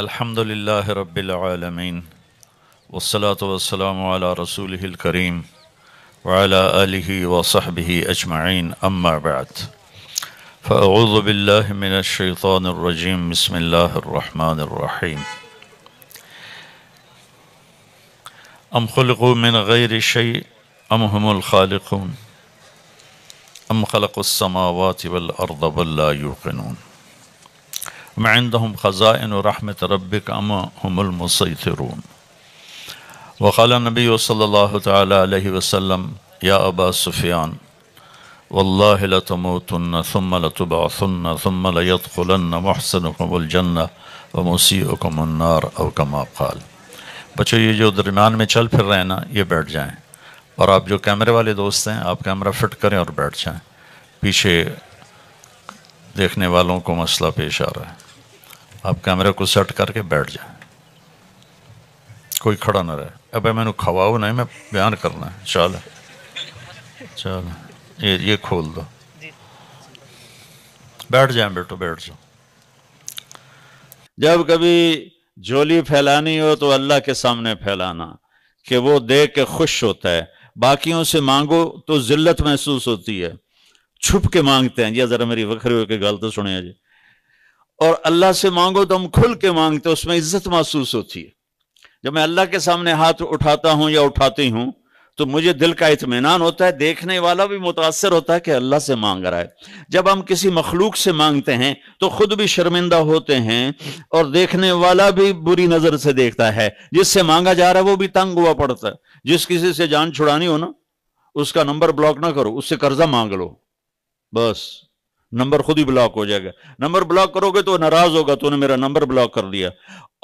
الحمد لله رب العالمين والصلاة والسلام على رسوله الكريم وعلى آله وصحبه أجمعين أما بعد فأعوذ بالله من الشيطان الرجيم بسم الله الرحمن الرحيم أم خلقوا من غير شيء أم هم الخالقون أم خلقوا السماوات والأرض بل لا يوقنون وعندهم خزائن الرحمۃ ربك ام هم المسيطرون وقال النبي صلى الله صلی اللہ علیہ وسلم یا ابا سفیان والله لتموتن ثم لتبعثن ثم ليدخلن محسنكم الجنة ومسيئكم النار أو كما قال بچو یہ جو درمیان میں چل پھر رہے ہیں نا یہ بیٹھ جائیں اور آپ جو کیمرے والے دوست ہیں آپ کیمرہ فٹ کریں اور بیٹھ جائیں پیچھے دیکھنے والوں کو مسئلہ پیش آ رہا ہے آپ کیمرے کو سیٹ کر کے بیٹھ جائیں کوئی کھڑا نہ رہے میں نے کھواؤ نہیں میں بیان کرنا ہے یہ کھول دو جی۔ بیٹھ جائیں بیٹھ جاؤ جب کبھی جولی پھیلانی ہو تو اللہ کے سامنے پھیلانا کہ وہ دیکھ کے خوش ہوتا ہے باقیوں سے مانگو تو ذلت محسوس ہوتی ہے چھپ کے مانگتے ہیں یہ ذرا میری وکھری ہو کے گل تو سنیا جی اور اللہ سے مانگو تو ہم کھل کے مانگتے اس میں عزت محسوس ہوتی ہے جب میں اللہ کے سامنے ہاتھ اٹھاتا ہوں ہوں یا اٹھاتی تو مجھے دل کا اطمینان ہوتا ہے دیکھنے والا بھی متاثر ہوتا ہے کہ اللہ سے مانگ رہا ہے جب ہم کسی مخلوق سے مانگتے ہیں تو خود بھی شرمندہ ہوتے ہیں اور دیکھنے والا بھی بری نظر سے دیکھتا ہے جس سے مانگا جا رہا ہے وہ بھی تنگ ہوا پڑتا ہے جس کسی سے جان چھڑانی ہو نا اس کا نمبر بلاک نہ کرو اس سے قرضہ مانگ لو بس نمبر خود ہی بلاک ہو جائے گا نمبر بلاک کرو گے تو ناراض ہوگا تو نے میرا نمبر بلاک کر دیا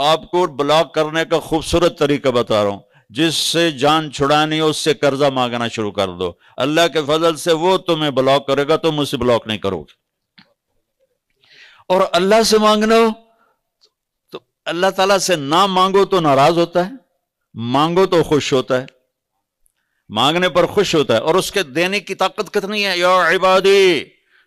آپ کو بلاک کرنے کا خوبصورت طریقہ بتا رہا ہوں جس سے جان چھڑانی اس سے قرضہ مانگنا شروع کر دو اللہ کے فضل سے وہ تمہیں بلاک کرے گا تم اسے بلاک نہیں کرو گے اور اللہ سے مانگنا ہو تو اللہ تعالیٰ سے نہ مانگو تو ناراض ہوتا ہے مانگو تو خوش ہوتا ہے مانگنے پر خوش ہوتا ہے اور اس کے دینے کی طاقت کتنی ہے یا عبادی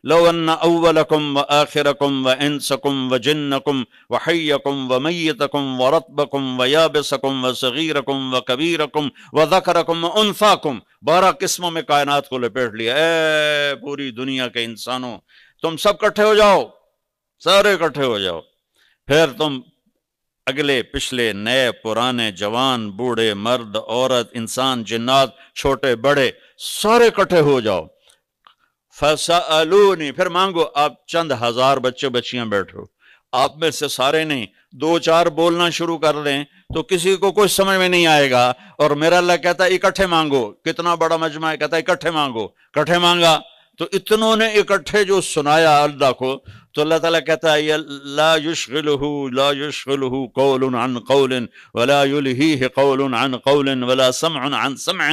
لو ان اولکم و آخرکم و انسکم و جنکم و حیکم و میتکم و رتبکم و یابسکم و صغیرکم و کبیرکم و ذکرکم و انفاکم بارہ قسموں میں کائنات کو لپیٹ لیا اے پوری دنیا کے انسانوں تم سب کٹھے ہو جاؤ سارے کٹھے ہو جاؤ پھر تم اگلے پچھلے نئے پرانے جوان بوڑھے مرد عورت انسان جنات چھوٹے بڑے سارے کٹھے ہو جاؤ لو پھر مانگو آپ چند ہزار بچے بچیاں بیٹھو آپ میں سے سارے نہیں دو چار بولنا شروع کر لیں تو کسی کو کچھ سمجھ میں نہیں آئے گا اور میرا اللہ کہتا ہے اکٹھے مانگو کتنا بڑا مجمع ہے کہتا ہے اکٹھے اکٹھے مانگو مانگا تو اتنوں نے اکٹھے جو سنایا اللہ کو تو اللہ تعالیٰ کہتا ہے لا لا قول قول قول قول عن عن عن عن ولا ولا ولا سمع سمع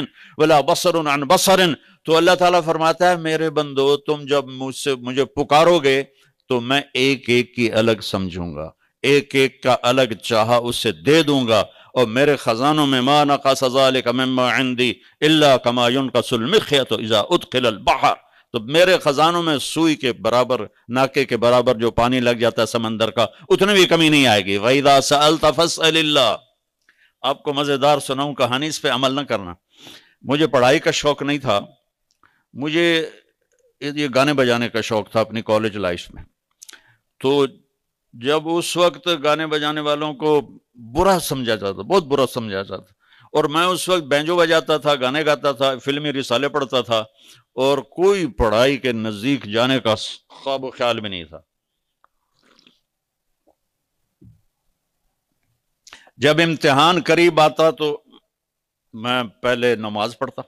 بصر بصر تو اللہ تعالیٰ فرماتا ہے میرے بندو تم جب مجھ سے مجھے پکارو گے تو میں ایک ایک کی الگ سمجھوں گا ایک ایک کا الگ چاہا اسے دے دوں گا اور میرے خزانوں میں ما نقص مما الا اذا البحر تو میرے خزانوں میں سوئی کے برابر ناکے کے برابر جو پانی لگ جاتا ہے سمندر کا اتنی بھی کمی نہیں آئے گی وَإِذَا سَأَلْتَ اللَّهِ آپ کو مزیدار سناؤں کہانی اس پہ عمل نہ کرنا مجھے پڑھائی کا شوق نہیں تھا مجھے یہ گانے بجانے کا شوق تھا اپنی کالج لائف میں تو جب اس وقت گانے بجانے والوں کو برا سمجھا جاتا بہت برا سمجھا جاتا اور میں اس وقت بینجو بجاتا تھا گانے گاتا تھا فلمی رسالے پڑھتا تھا اور کوئی پڑھائی کے نزدیک جانے کا خواب و خیال بھی نہیں تھا جب امتحان قریب آتا تو میں پہلے نماز پڑھتا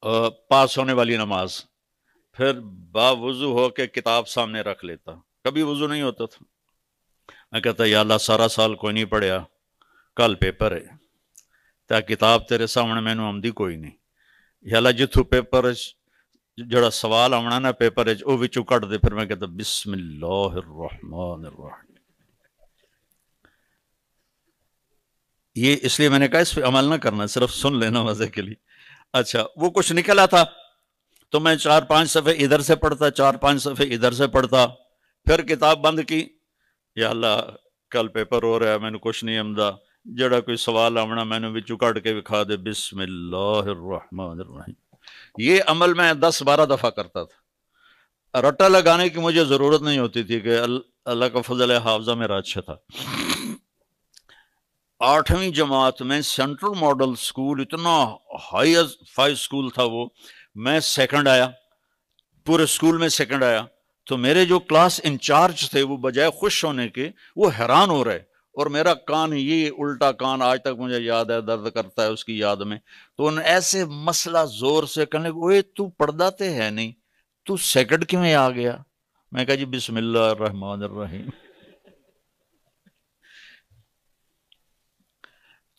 پاس ہونے والی نماز پھر با وضو ہو کے کتاب سامنے رکھ لیتا کبھی وضو نہیں ہوتا تھا میں کہتا یا اللہ سارا سال کوئی نہیں پڑھیا کل پیپر ہے تا کتاب تیرے سامنے میں آمدی کوئی نہیں یا اللہ جتھو پیپر جڑا سوال آنا نا پیپر کٹ دے پھر میں کہتا بسم اللہ الرحمن یہ اس لیے میں نے کہا اس پہ عمل نہ کرنا صرف سن لینا مزے کے لیے اچھا وہ کچھ نکلا تھا تو میں چار پانچ صفحے ادھر سے پڑھتا چار پانچ صفحے ادھر سے پڑھتا پھر کتاب بند کی یا اللہ کل پیپر ہو رہا ہے میں نے کچھ نہیں امدا جڑا کوئی سوال آمنا میں نے بچوں کٹ کے بھی دے بسم اللہ الرحمن الرحیم یہ عمل میں دس بارہ دفعہ کرتا تھا رٹا لگانے کی مجھے ضرورت نہیں ہوتی تھی کہ اللہ کا فضل حافظہ میرا اچھا تھا آٹھویں جماعت میں سینٹرل ماڈل اسکول اتنا ہائی تھا وہ میں سیکنڈ آیا پورے اسکول میں سیکنڈ آیا تو میرے جو کلاس انچارج تھے وہ بجائے خوش ہونے کے وہ حیران ہو رہے اور میرا کان یہ الٹا کان آج تک مجھے یاد ہے درد کرتا ہے اس کی یاد میں تو ان ایسے مسئلہ زور سے کہنے اوے اے تو ہے نہیں تو سیکنڈ کیوں آ گیا میں کہا جی بسم اللہ الرحمن الرحیم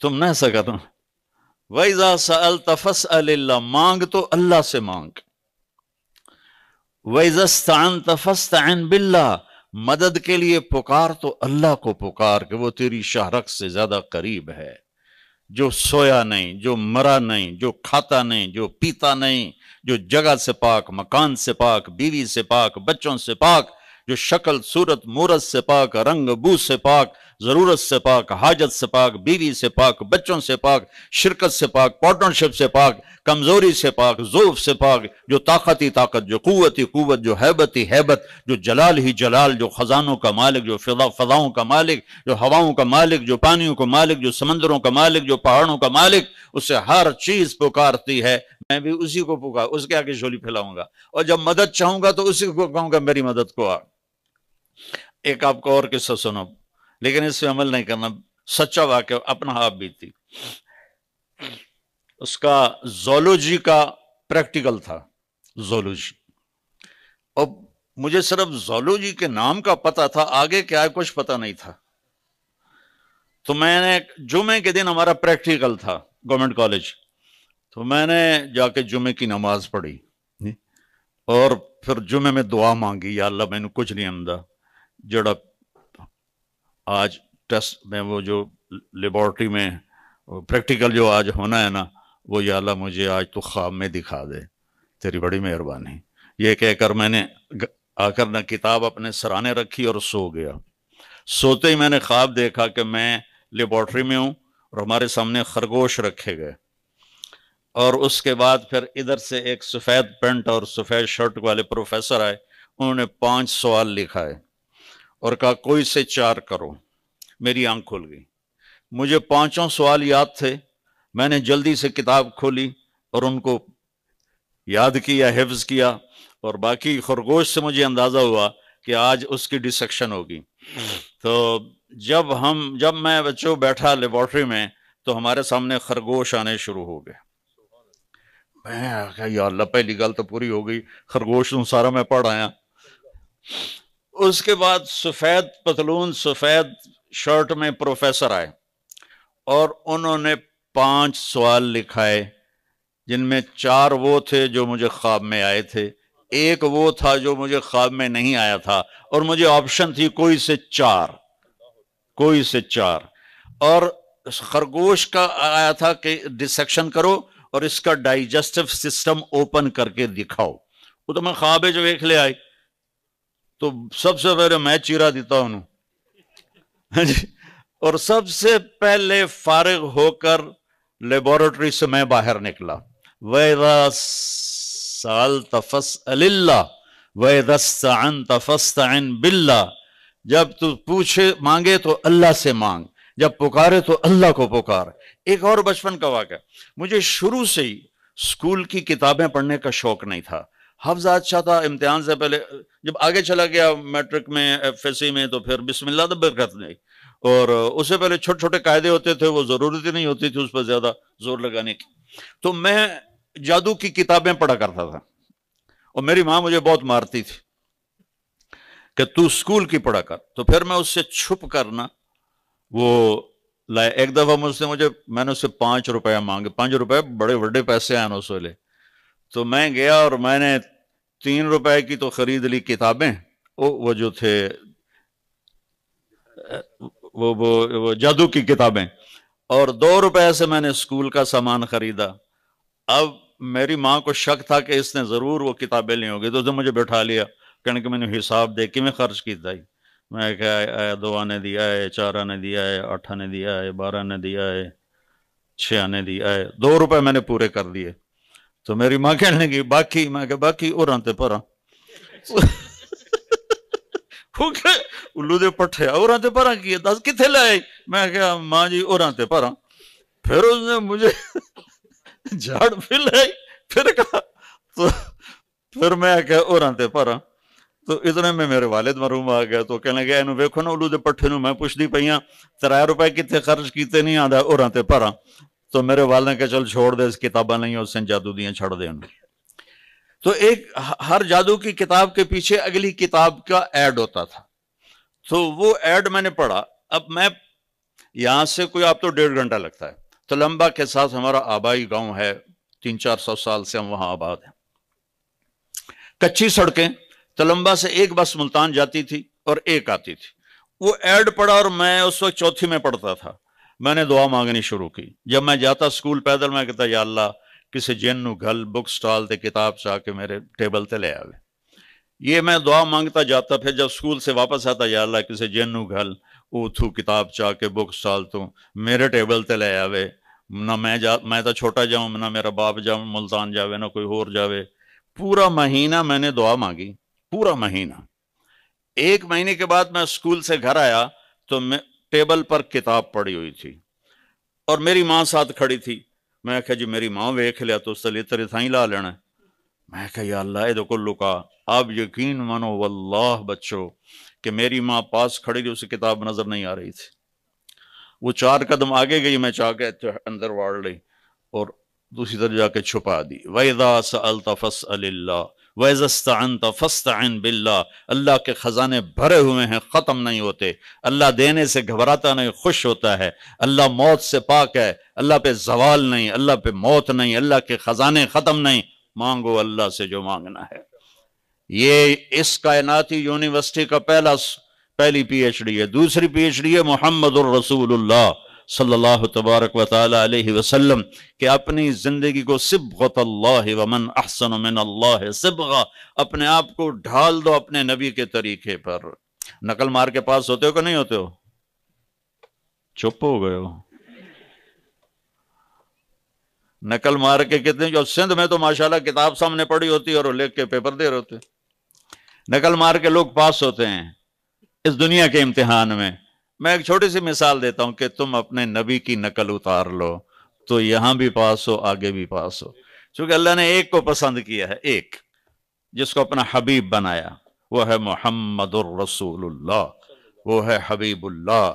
تم نہ سکا تیزا سلطفس اللہ مانگ تو اللہ سے مانگ تفس تعین بلّہ مدد کے لیے پکار تو اللہ کو پکار کہ وہ تیری شہرک سے زیادہ قریب ہے جو سویا نہیں جو مرا نہیں جو کھاتا نہیں جو پیتا نہیں جو جگہ سے پاک مکان سے پاک بیوی سے پاک بچوں سے پاک جو شکل صورت مورت سے پاک رنگ بو سے پاک ضرورت سے پاک حاجت سے پاک بیوی سے پاک بچوں سے پاک شرکت سے پاک پارٹنرشپ سے پاک کمزوری سے پاک ضعف سے پاک جو طاقتی طاقت جو قوت قوت جو حیبت جو جلال ہی جلال جو خزانوں کا مالک جو فضا فضاؤں کا مالک جو ہواؤں کا مالک جو پانیوں کا مالک جو سمندروں کا مالک جو پہاڑوں کا مالک اسے ہر چیز پکارتی ہے میں بھی اسی کو پکار اس کے آگے جھولی شولی پھیلاؤں گا اور جب مدد چاہوں گا تو اسی کو کہوں گا میری مدد کو آ ایک آپ کو اور قصہ سنو لیکن اس پہ عمل نہیں کرنا سچا واقعہ اپنا آپ بھی تھی اس کا زولوجی کا پریکٹیکل تھا زولوجی اور مجھے صرف زولوجی کے نام کا پتا تھا آگے کیا ہے کچھ پتا نہیں تھا تو میں نے جمعے کے دن ہمارا پریکٹیکل تھا گورنمنٹ کالج تو میں نے جا کے جمعے کی نماز پڑھی اور پھر جمعے میں دعا مانگی یا اللہ میں نے کچھ نہیں آمدہ جڑا آج ٹیسٹ میں وہ جو لیبورٹری میں پریکٹیکل جو آج ہونا ہے نا وہ یا اللہ مجھے آج تو خواب میں دکھا دے تیری بڑی مہربانی یہ کہہ کر میں نے آ کر نہ کتاب اپنے سرانے رکھی اور سو گیا سوتے ہی میں نے خواب دیکھا کہ میں لیبارٹری میں ہوں اور ہمارے سامنے خرگوش رکھے گئے اور اس کے بعد پھر ادھر سے ایک سفید پینٹ اور سفید شرٹ والے پروفیسر آئے انہوں نے پانچ سوال لکھا ہے اور کہا کوئی سے چار کرو میری آنکھ کھل گئی مجھے پانچوں سوال یاد تھے میں نے جلدی سے کتاب کھولی اور ان کو یاد کیا حفظ کیا اور باقی خرگوش سے مجھے اندازہ ہوا کہ آج اس کی ڈسیکشن ہوگی تو جب ہم جب میں بچوں بیٹھا لیبورٹری میں تو ہمارے سامنے خرگوش آنے شروع ہو گئے میں یا اللہ پہلی گل تو پوری ہو گئی خرگوش تم سارا میں پڑھ آیا اس کے بعد سفید پتلون سفید شرٹ میں پروفیسر آئے اور انہوں نے پانچ سوال لکھائے جن میں چار وہ تھے جو مجھے خواب میں آئے تھے ایک وہ تھا جو مجھے خواب میں نہیں آیا تھا اور مجھے آپشن تھی کوئی سے چار کوئی سے چار اور خرگوش کا آیا تھا کہ ڈسیکشن کرو اور اس کا ڈائجسٹو سسٹم اوپن کر کے دکھاؤ وہ تو میں خواب جو ایک لے آئی تو سب سے پہلے میں چیرا دیتا ہوں ہاں جی۔ اور سب سے پہلے فارغ ہو کر لیبورٹری سے میں باہر نکلا وے اللَّهِ اللہ وستا ان بلّہ جب تو پوچھے مانگے تو اللہ سے مانگ جب پکارے تو اللہ کو پکار ایک اور بچپن کا واقعہ مجھے شروع سے ہی اسکول کی کتابیں پڑھنے کا شوق نہیں تھا حفظ اچھا تھا امتحان سے پہلے جب آگے چلا گیا میٹرک میں ایف میں تو پھر بسم اللہ برکت نہیں اور اس سے پہلے چھوٹے چھوٹے قاعدے ہوتے تھے وہ ضرورت ہی نہیں ہوتی تھی اس پر زیادہ زور لگانے کی تو میں جادو کی کتابیں پڑھا کرتا تھا اور میری ماں مجھے بہت مارتی تھی کہ تو اسکول کی پڑھا کر تو پھر میں اس سے چھپ کرنا وہ لائے ایک دفعہ مجھ سے مجھے میں نے اس سے پانچ روپے مانگے پانچ روپے بڑے وڈے پیسے آئے نا اس ویلے تو میں گیا اور میں نے تین روپے کی تو خرید لی کتابیں وہ جو تھے وہ جادو کی کتابیں اور دو روپے سے میں نے اسکول کا سامان خریدا اب میری ماں کو شک تھا کہ اس نے ضرور وہ کتابیں لی ہوگی تو اس نے مجھے بٹھا لیا کہنے کہ میں نے حساب دے کی میں خرچ کی تھی میں کہا کیا دو آنے دیا ہے چار آنے دیا ہے آٹھ آنے دیا ہے بارہ آنے دیا ہے چھ آنے دیا ہے دو روپے میں نے پورے کر دیے ਤਾਂ ਮੇਰੀ ਮਾਂ ਕਹਿਣ ਲੱਗੀ ਬਾਕੀ ਮੈਂ ਕਿਹਾ ਬਾਕੀ ਉਰਾਂ ਤੇ ਪਰਾਂ ਹੁਕ ਉਲੂ ਦੇ ਪੱਠੇ ਉਰਾਂ ਤੇ ਪਰਾਂ ਕੀ ਦੱਸ ਕਿੱਥੇ ਲਾਏ ਮੈਂ ਕਿਹਾ ਮਾਂ ਜੀ ਉਰਾਂ ਤੇ ਪਰਾਂ ਫਿਰ ਉਸਨੇ ਮੈਨੂੰ ਝਾੜ ਫਿਰ ਲਈ ਫਿਰ ਕਹਾ ਫਿਰ ਮੈਂ ਕਿਹਾ ਉਰਾਂ ਤੇ ਪਰਾਂ ਤੋ ਇਦਨੇ ਮੈਂ ਮੇਰੇ ਵਾਲਿਦ ਮਰੂਮ ਆ ਗਿਆ ਤੋ ਕਹਿੰਨੇ ਗਿਆ ਇਹਨੂੰ ਵੇਖੋ ਨਾ ਉਲੂ ਦੇ ਪੱਠੇ ਨੂੰ ਮੈਂ ਪੁੱਛਦੀ ਪਈਆਂ 3 ਰੁਪਏ ਕਿੱਥੇ ਖਰਚ ਕੀਤੇ ਨਹੀਂ ਆਂਦਾ ਉਰਾਂ ਤੇ ਪਰਾਂ تو میرے والے نے کہا چل چھوڑ دے اس کتاباں نہیں اس جادو دیاں چھڑ دے انہوں تو ایک ہر جادو کی کتاب کے پیچھے اگلی کتاب کا ایڈ ہوتا تھا تو وہ ایڈ میں نے پڑھا اب میں یہاں سے کوئی آپ تو ڈیڑھ گھنٹہ لگتا ہے تو لمبا کے ساتھ ہمارا آبائی گاؤں ہے تین چار سو سال سے ہم وہاں آباد ہیں کچی سڑکیں تلمبا سے ایک بس ملتان جاتی تھی اور ایک آتی تھی وہ ایڈ پڑا اور میں اس وقت چوتھی میں پڑھتا تھا میں نے دعا مانگنی شروع کی جب میں جاتا سکول پیدل میں کہتا یا اللہ کسی جن نو گھل بک سٹال تے کتاب سے آکے میرے ٹیبل تے لے آوے یہ میں دعا مانگتا جاتا پھر جب سکول سے واپس آتا یا اللہ کسی جن نو گھل او تھو کتاب چاہ کے بک سٹال تو میرے ٹیبل تے لے آوے نہ میں جاتا میں تا چھوٹا جاؤں نہ میرا باپ جاؤں ملتان جاوے نہ کوئی اور جاوے پورا مہینہ میں نے دعا مانگی پورا مہینہ ایک مہینے کے بعد میں سکول سے گھر آیا تو ٹیبل پر کتاب پڑی ہوئی تھی اور میری ماں ساتھ کھڑی تھی میں کہا جی میری ماں ویکھ لیا تو اس سے لیتر تھا ہی لا لینا میں کہ اللہ کا آپ یقین منو واللہ بچو کہ میری ماں پاس کھڑی تھی اسے کتاب نظر نہیں آ رہی تھی وہ چار قدم آگے گئی میں چاہ کے اندر واڑ لی اور دوسری طرح جا کے چھپا دی وَإِذَا سَأَلْتَ فَسْأَلِ اللَّهِ اللہ وزن تو فسط اللہ کے خزانے بھرے ہوئے ہیں ختم نہیں ہوتے اللہ دینے سے گھبراتا نہیں خوش ہوتا ہے اللہ موت سے پاک ہے اللہ پہ زوال نہیں اللہ پہ موت نہیں اللہ کے خزانے ختم نہیں مانگو اللہ سے جو مانگنا ہے یہ اس کائناتی یونیورسٹی کا پہلا پہلی پی ایچ ڈی ہے دوسری پی ایچ ڈی ہے محمد الرسول اللہ صلی اللہ تبارک و تعالی علیہ وسلم کہ اپنی زندگی کو سبغت اللہ من احسن اللہ سبغا اپنے آپ کو ڈھال دو اپنے نبی کے طریقے پر نقل مار کے پاس ہوتے ہو کہ نہیں ہوتے ہو چپ ہو گئے ہو نقل مار کے کتنے جو سندھ میں تو ماشاءاللہ کتاب سامنے پڑی ہوتی ہے اور لکھ کے پیپر دے رہتے نقل مار کے لوگ پاس ہوتے ہیں اس دنیا کے امتحان میں میں ایک چھوٹی سی مثال دیتا ہوں کہ تم اپنے نبی کی نقل اتار لو تو یہاں بھی پاس ہو آگے بھی پاس ہو چونکہ اللہ نے ایک کو پسند کیا ہے ایک جس کو اپنا حبیب بنایا وہ ہے محمد الرسول اللہ وہ ہے حبیب اللہ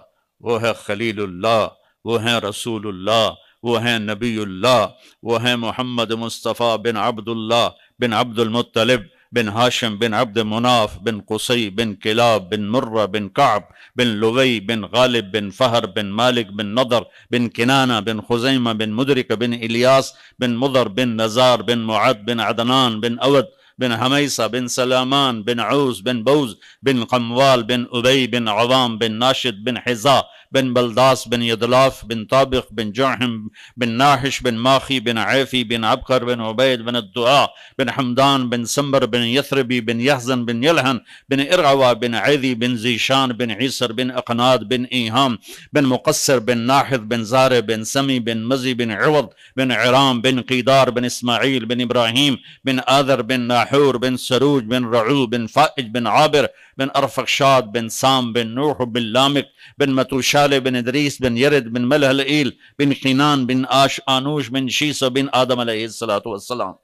وہ ہے خلیل اللہ وہ ہے رسول اللہ وہ ہے نبی اللہ وہ ہے محمد مصطفیٰ بن عبد اللہ بن عبد المطلب بن هاشم بن عبد مناف بن قصي بن كلاب بن مرة بن كعب بن لغي بن غالب بن فهر بن مالك بن نضر بن كنانة بن خزيمة بن مدركة بن إلياس بن مضر بن نزار بن معد بن عدنان بن أود بن حميصة بن سلامان بن عوز بن بوز بن قموال بن أبي بن عظام بن ناشد بن حزاء بن بلداس بن يدلاف بن طابق بن جعهم بن ناحش بن ماخي بن عافي بن عبقر بن عبيد بن الدعاء بن حمدان بن سمر بن يثربي بن يحزن بن يلهن بن إرعوى بن عذي بن زيشان بن عيسر بن أقناد بن إيهام بن مقصر بن ناحذ بن زارع بن سمي بن مزي بن عوض بن عرام بن قيدار بن إسماعيل بن إبراهيم بن آذر بن ناحور بن سروج بن رعو بن فائج بن عابر بن ارفقشاد بن سام بن نوح بن لامق بن متوشال بن ادریس بن یرد بن ملحل ایل بن قینان بن آش آنوش بن شیس بن آدم علیہ السلام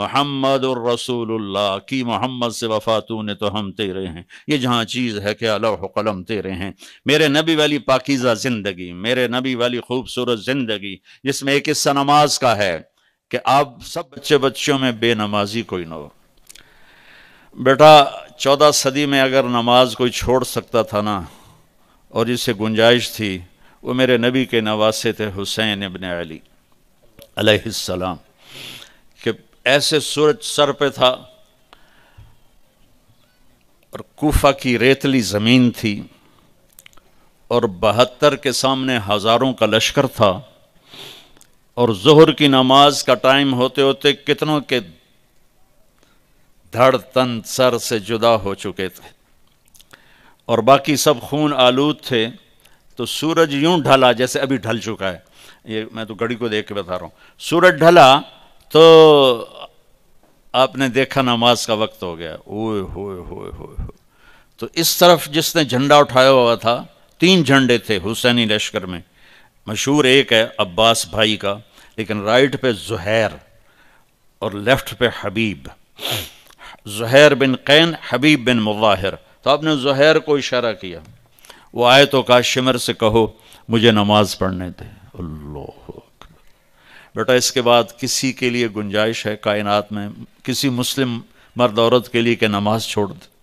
محمد الرسول اللہ کی محمد سے وفاتوں نے تو ہم تیرے ہیں یہ جہاں چیز ہے کہ علوح قلم تیرے ہیں میرے نبی والی پاکیزہ زندگی میرے نبی والی خوبصورت زندگی جس میں ایک حصہ نماز کا ہے کہ آپ سب بچے بچوں میں بے نمازی کوئی نہ ہو بیٹا چودہ صدی میں اگر نماز کوئی چھوڑ سکتا تھا نا اور سے گنجائش تھی وہ میرے نبی کے نواسے تھے حسین ابن علی علیہ السلام کہ ایسے سورج سر پہ تھا اور کوفہ کی ریتلی زمین تھی اور بہتر کے سامنے ہزاروں کا لشکر تھا اور ظہر کی نماز کا ٹائم ہوتے ہوتے کتنوں کے تن سر سے جدا ہو چکے تھے اور باقی سب خون آلود تھے تو سورج یوں ڈھلا جیسے ابھی ڈھل چکا ہے یہ میں تو کو دیکھ کے بتا رہا ہوں سورج ڈھلا تو آپ نے دیکھا نماز کا وقت ہو گیا اوئے ہوئے ہوئے ہو تو اس طرف جس نے جھنڈا اٹھایا ہوا تھا تین جھنڈے تھے حسینی لشکر میں مشہور ایک ہے عباس بھائی کا لیکن رائٹ پہ زہیر اور لیفٹ پہ حبیب زہیر بن قین حبیب بن مظاہر تو آپ نے زہیر کو اشارہ کیا وہ آئے تو کہا شمر سے کہو مجھے نماز پڑھنے دے اللہ بیٹا اس کے بعد کسی کے لیے گنجائش ہے کائنات میں کسی مسلم مرد عورت کے لیے کہ نماز چھوڑ دے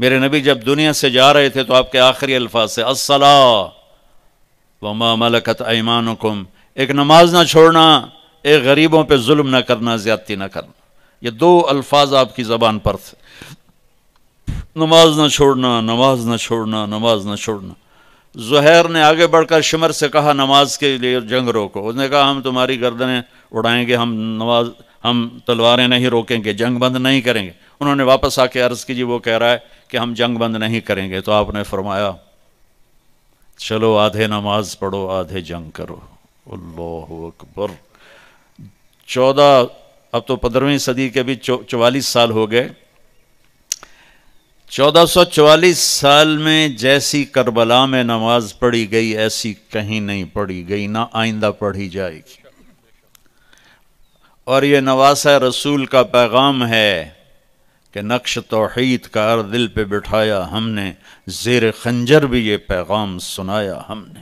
میرے نبی جب دنیا سے جا رہے تھے تو آپ کے آخری الفاظ سے السلام و ملکت ایمان ایک نماز نہ چھوڑنا ایک غریبوں پہ ظلم نہ کرنا زیادتی نہ کرنا یہ دو الفاظ آپ کی زبان پر تھے نماز نہ چھوڑنا نماز نہ چھوڑنا نماز نہ چھوڑنا زہیر نے آگے بڑھ کر شمر سے کہا نماز کے لیے جنگ روکو اس نے کہا ہم تمہاری گردنیں اڑائیں گے ہم نماز ہم تلواریں نہیں روکیں گے جنگ بند نہیں کریں گے انہوں نے واپس آ کے عرض کی جی وہ کہہ رہا ہے کہ ہم جنگ بند نہیں کریں گے تو آپ نے فرمایا چلو آدھے نماز پڑھو آدھے جنگ کرو اللہ اکبر چودہ اب تو پندرہویں صدی کے بھی چوالیس سال ہو گئے چودہ سو چوالیس سال میں جیسی کربلا میں نماز پڑھی گئی ایسی کہیں نہیں پڑھی گئی نہ آئندہ پڑھی جائے گی اور یہ نواز رسول کا پیغام ہے کہ نقش توحید کا ہر دل پہ بٹھایا ہم نے زیر خنجر بھی یہ پیغام سنایا ہم نے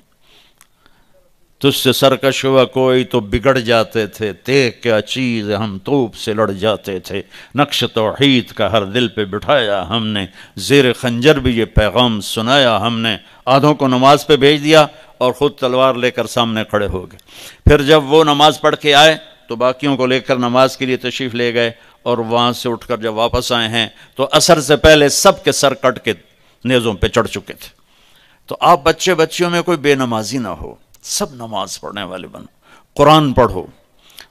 سے سرکش ہوا کوئی تو بگڑ جاتے تھے تیک کیا چیز ہم توپ سے لڑ جاتے تھے نقش توحید کا ہر دل پہ بٹھایا ہم نے زیر خنجر بھی یہ پیغام سنایا ہم نے آدھوں کو نماز پہ بھیج دیا اور خود تلوار لے کر سامنے کھڑے ہو گئے پھر جب وہ نماز پڑھ کے آئے تو باقیوں کو لے کر نماز کے لیے تشریف لے گئے اور وہاں سے اٹھ کر جب واپس آئے ہیں تو اثر سے پہلے سب کے سر کٹ کے نیزوں پہ چڑھ چکے تھے تو آپ بچے بچیوں میں کوئی بے نمازی نہ ہو سب نماز پڑھنے والے بنو قرآن پڑھو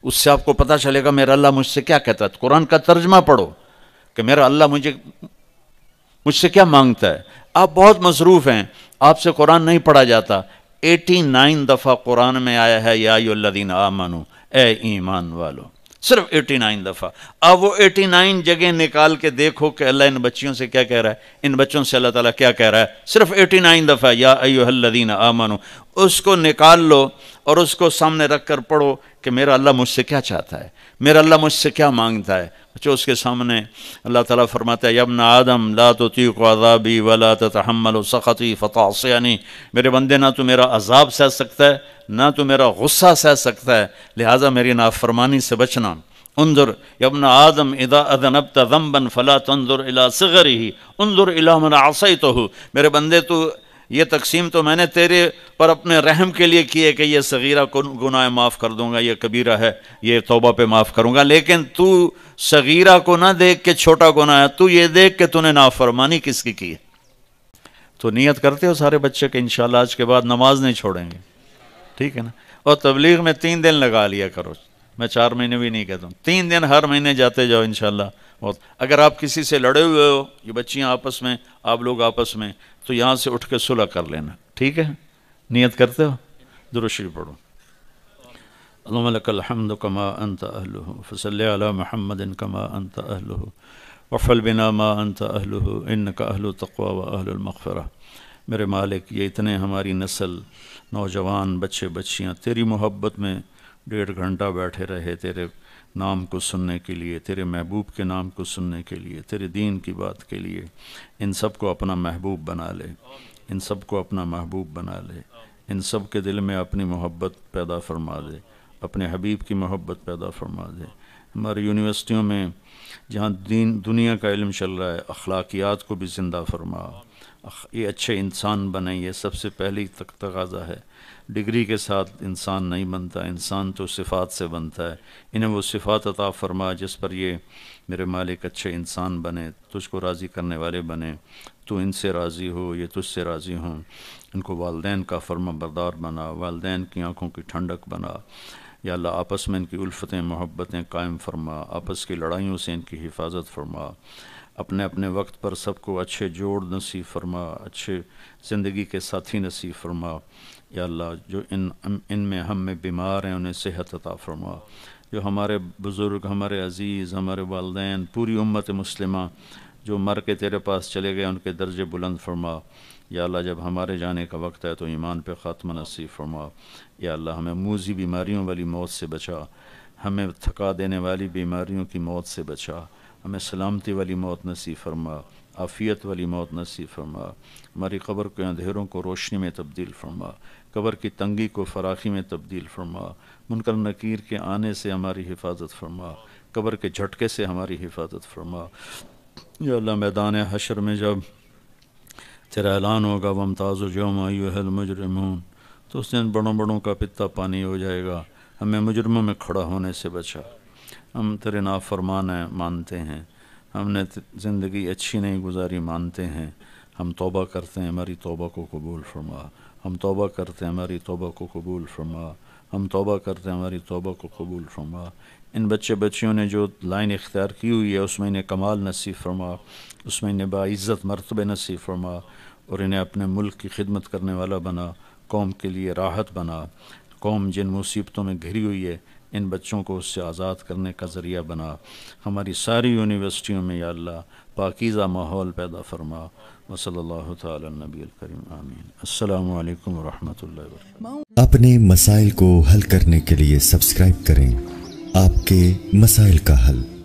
اس سے آپ کو پتا چلے گا میرا اللہ مجھ سے کیا کہتا ہے قرآن کا ترجمہ پڑھو کہ میرا اللہ مجھے مجھ سے کیا مانگتا ہے آپ بہت مصروف ہیں آپ سے قرآن نہیں پڑھا جاتا ایٹی نائن دفعہ قرآن میں آیا ہے اے ایمان والو صرف ایٹی نائن دفعہ اب وہ ایٹی نائن جگہ نکال کے دیکھو کہ اللہ ان بچیوں سے کیا کہہ رہا ہے ان بچوں سے اللہ تعالیٰ کیا کہہ رہا ہے صرف ایٹی نائن دفعہ یا ایو الدین آ مانو اس کو نکال لو اور اس کو سامنے رکھ کر پڑھو کہ میرا اللہ مجھ سے کیا چاہتا ہے میرا اللہ مجھ سے کیا مانگتا ہے جو اس کے سامنے اللہ تعالیٰ فرماتا ہے یمن آدم لا وضابی عذابی ولا تتحمل فتح فتعصیانی میرے بندے نہ تو میرا عذاب سہ سکتا ہے نہ تو میرا غصہ سہ سکتا ہے لہٰذا میری نافرمانی سے بچنا انظر یبن آدم ادا اذنبت ذنبا تمبن تنظر الى الٰ صغری ہی عندر الام عاص تو ہو میرے بندے تو یہ تقسیم تو میں نے تیرے پر اپنے رحم کے لیے کیے کہ یہ صغیرہ گناہ معاف کر دوں گا یہ کبیرہ ہے یہ توبہ پہ معاف کروں گا لیکن تو صغیرہ کو نہ دیکھ کے چھوٹا گناہ ہے تو یہ دیکھ کے تو نے نافرمانی کس کی کی ہے تو نیت کرتے ہو سارے بچے کہ انشاءاللہ آج کے بعد نماز نہیں چھوڑیں گے ٹھیک ہے نا اور تبلیغ میں تین دن لگا لیا کرو میں چار مہینے بھی نہیں کہتا ہوں تین دن ہر مہینے جاتے جاؤ انشاءاللہ بہت اگر آپ کسی سے لڑے ہوئے ہو یہ بچیاں آپس میں آپ لوگ آپس میں تو یہاں سے اٹھ کے صلح کر لینا ٹھیک ہے نیت کرتے ہو دروشی پڑھو ملک الحمد کما انت اہلہ فصلِ علی محمد کما انت اہلہ وفل بنا ما انت اہل تقوی و اہل المغفرہ میرے مالک یہ اتنے ہماری نسل نوجوان بچے بچیاں تیری محبت میں ڈیڑھ گھنٹہ بیٹھے رہے تیرے نام کو سننے کے لیے تیرے محبوب کے نام کو سننے کے لیے تیرے دین کی بات کے لیے ان سب کو اپنا محبوب بنا لے ان سب کو اپنا محبوب بنا لے ان سب کے دل میں اپنی محبت پیدا فرما دے اپنے حبیب کی محبت پیدا فرما دے ہماری یونیورسٹیوں میں جہاں دین دنیا کا علم چل رہا ہے اخلاقیات کو بھی زندہ فرما یہ اچھے انسان بنیں یہ سب سے پہلی تقاضا ہے ڈگری کے ساتھ انسان نہیں بنتا انسان تو صفات سے بنتا ہے انہیں وہ صفات عطا فرما جس پر یہ میرے مالک اچھے انسان بنے تجھ کو راضی کرنے والے بنے تو ان سے راضی ہو یہ تجھ سے راضی ہوں ان کو والدین کا فرما بردار بنا والدین کی آنکھوں کی ٹھنڈک بنا یا اللہ آپس میں ان کی الفتیں محبتیں قائم فرما آپس کی لڑائیوں سے ان کی حفاظت فرما اپنے اپنے وقت پر سب کو اچھے جوڑ نصیب فرما اچھے زندگی کے ساتھی نصیب فرما یا اللہ جو ان ان میں ہم میں بیمار ہیں انہیں صحت عطا فرما جو ہمارے بزرگ ہمارے عزیز ہمارے والدین پوری امت مسلمہ جو مر کے تیرے پاس چلے گئے ان کے درجے بلند فرما یا اللہ جب ہمارے جانے کا وقت ہے تو ایمان پہ خاتمہ نصیب فرما یا اللہ ہمیں موزی بیماریوں والی موت سے بچا ہمیں تھکا دینے والی بیماریوں کی موت سے بچا ہمیں سلامتی والی موت نصیب فرما عافیت والی موت نصیب فرما ہماری قبر کے اندھیروں کو روشنی میں تبدیل فرما قبر کی تنگی کو فراخی میں تبدیل فرما منکر نکیر کے آنے سے ہماری حفاظت فرما قبر کے جھٹکے سے ہماری حفاظت فرما یا اللہ میدان حشر میں جب تیرا اعلان ہوگا ممتاز وومل مجرمون تو اس دن بڑوں بڑوں کا پتہ پانی ہو جائے گا ہمیں مجرموں میں کھڑا ہونے سے بچا ہم تیرے نافرمان ہیں مانتے ہیں ہم نے زندگی اچھی نہیں گزاری مانتے ہیں ہم توبہ کرتے ہیں ہماری توبہ کو قبول فرما ہم توبہ کرتے ہیں ہماری توبہ کو قبول فرما ہم توبہ کرتے ہیں ہماری توبہ کو قبول فرما ان بچے بچیوں نے جو لائن اختیار کی ہوئی ہے اس میں انہیں کمال نصیب فرما اس میں انہیں باعزت مرتبہ نصیب فرما اور انہیں اپنے ملک کی خدمت کرنے والا بنا قوم کے لیے راحت بنا قوم جن مصیبتوں میں گھری ہوئی ہے ان بچوں کو اس سے آزاد کرنے کا ذریعہ بنا ہماری ساری یونیورسٹیوں میں یا اللہ پاکیزہ ماحول پیدا فرما و صلی اللہ تعالی نبی الکریم آمین السلام علیکم و رحمۃ اللہ وبرکاتہ اپنے مسائل کو حل کرنے کے لیے سبسکرائب کریں آپ کے مسائل کا حل